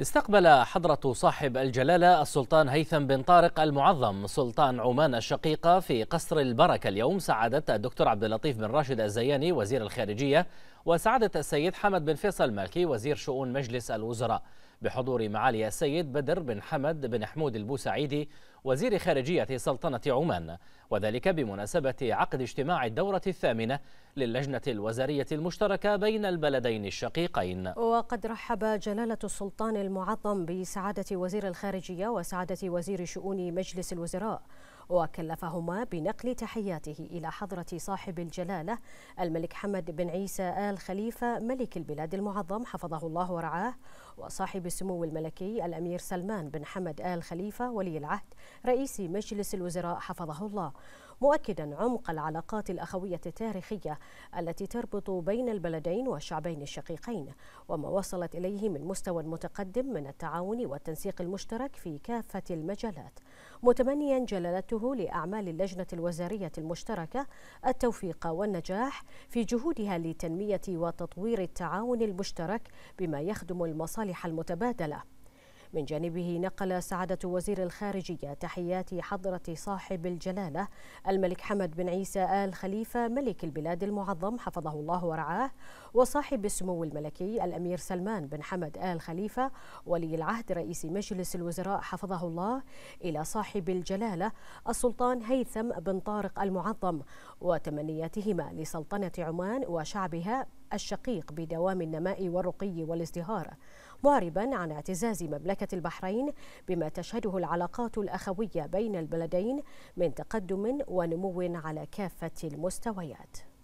استقبل حضرة صاحب الجلالة السلطان هيثم بن طارق المعظم سلطان عمان الشقيقة في قصر البركة اليوم سعادة الدكتور عبد اللطيف بن راشد الزياني وزير الخارجية وسعادة السيد حمد بن فيصل مالكي وزير شؤون مجلس الوزراء بحضور معالي السيد بدر بن حمد بن حمود البوسعيدي وزير خارجية سلطنة عمان وذلك بمناسبة عقد اجتماع الدورة الثامنة للجنة الوزارية المشتركة بين البلدين الشقيقين وقد رحب جلالة السلطان المعظم بسعادة وزير الخارجية وسعادة وزير شؤون مجلس الوزراء وكلفهما بنقل تحياته إلى حضرة صاحب الجلالة الملك حمد بن عيسى آل خليفة ملك البلاد المعظم حفظه الله ورعاه وصاحب السمو الملكي الأمير سلمان بن حمد آل خليفة ولي العهد رئيس مجلس الوزراء حفظه الله مؤكدا عمق العلاقات الأخوية التاريخية التي تربط بين البلدين والشعبين الشقيقين وما وصلت إليه من مستوى متقدم من التعاون والتنسيق المشترك في كافة المجالات متمنيا جلالته لأعمال اللجنة الوزارية المشتركة التوفيق والنجاح في جهودها لتنمية وتطوير التعاون المشترك بما يخدم المصالح المتبادله من جانبه نقل سعادة وزير الخارجية تحيات حضرة صاحب الجلالة الملك حمد بن عيسى آل خليفة ملك البلاد المعظم حفظه الله ورعاه وصاحب السمو الملكي الأمير سلمان بن حمد آل خليفة ولي العهد رئيس مجلس الوزراء حفظه الله إلى صاحب الجلالة السلطان هيثم بن طارق المعظم وتمنياتهما لسلطنة عمان وشعبها الشقيق بدوام النماء والرقي والازدهار معربا عن اعتزاز مملكة البحرين بما تشهده العلاقات الأخوية بين البلدين من تقدم ونمو على كافة المستويات